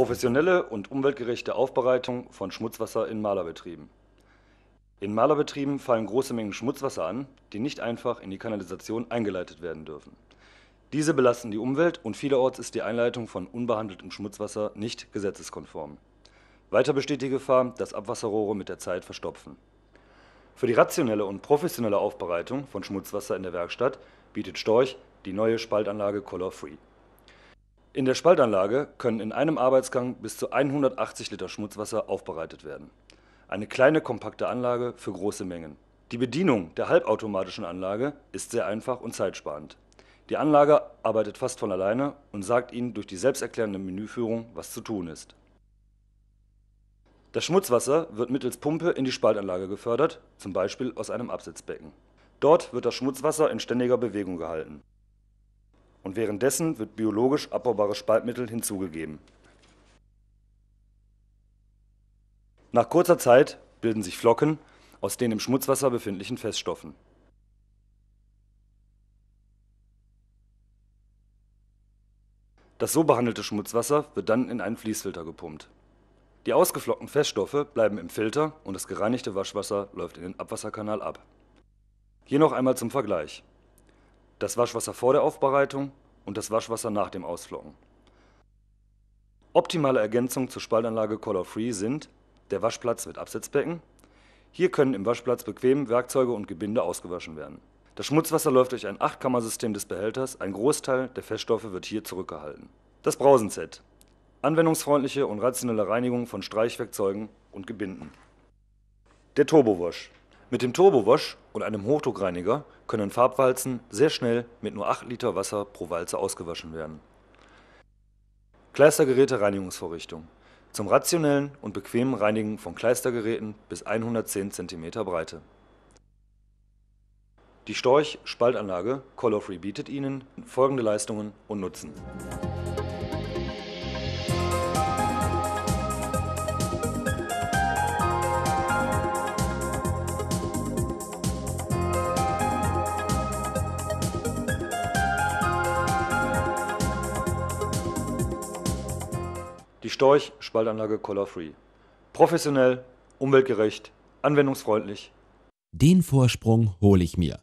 Professionelle und umweltgerechte Aufbereitung von Schmutzwasser in Malerbetrieben. In Malerbetrieben fallen große Mengen Schmutzwasser an, die nicht einfach in die Kanalisation eingeleitet werden dürfen. Diese belasten die Umwelt und vielerorts ist die Einleitung von unbehandeltem Schmutzwasser nicht gesetzeskonform. Weiter besteht die Gefahr, dass Abwasserrohre mit der Zeit verstopfen. Für die rationelle und professionelle Aufbereitung von Schmutzwasser in der Werkstatt bietet Storch die neue Spaltanlage Color Free. In der Spaltanlage können in einem Arbeitsgang bis zu 180 Liter Schmutzwasser aufbereitet werden. Eine kleine kompakte Anlage für große Mengen. Die Bedienung der halbautomatischen Anlage ist sehr einfach und zeitsparend. Die Anlage arbeitet fast von alleine und sagt Ihnen durch die selbsterklärende Menüführung, was zu tun ist. Das Schmutzwasser wird mittels Pumpe in die Spaltanlage gefördert, zum Beispiel aus einem Absitzbecken. Dort wird das Schmutzwasser in ständiger Bewegung gehalten und währenddessen wird biologisch abbaubares Spaltmittel hinzugegeben. Nach kurzer Zeit bilden sich Flocken aus den im Schmutzwasser befindlichen Feststoffen. Das so behandelte Schmutzwasser wird dann in einen Fließfilter gepumpt. Die ausgeflockten Feststoffe bleiben im Filter und das gereinigte Waschwasser läuft in den Abwasserkanal ab. Hier noch einmal zum Vergleich das Waschwasser vor der Aufbereitung und das Waschwasser nach dem Ausflocken. Optimale Ergänzungen zur Spaltanlage Color Free sind der Waschplatz mit Absetzbecken. Hier können im Waschplatz bequem Werkzeuge und Gebinde ausgewaschen werden. Das Schmutzwasser läuft durch ein Achtkammersystem des Behälters, ein Großteil der Feststoffe wird hier zurückgehalten. Das Brausenset. Anwendungsfreundliche und rationelle Reinigung von Streichwerkzeugen und Gebinden. Der Turbowash. Mit dem Turbowash und einem Hochdruckreiniger können Farbwalzen sehr schnell mit nur 8 Liter Wasser pro Walze ausgewaschen werden. Kleistergeräte Reinigungsvorrichtung Zum rationellen und bequemen Reinigen von Kleistergeräten bis 110 cm Breite. Die Storch-Spaltanlage Colorfree bietet Ihnen folgende Leistungen und Nutzen. Die Storch Spaltanlage Color Free. Professionell, umweltgerecht, anwendungsfreundlich. Den Vorsprung hole ich mir.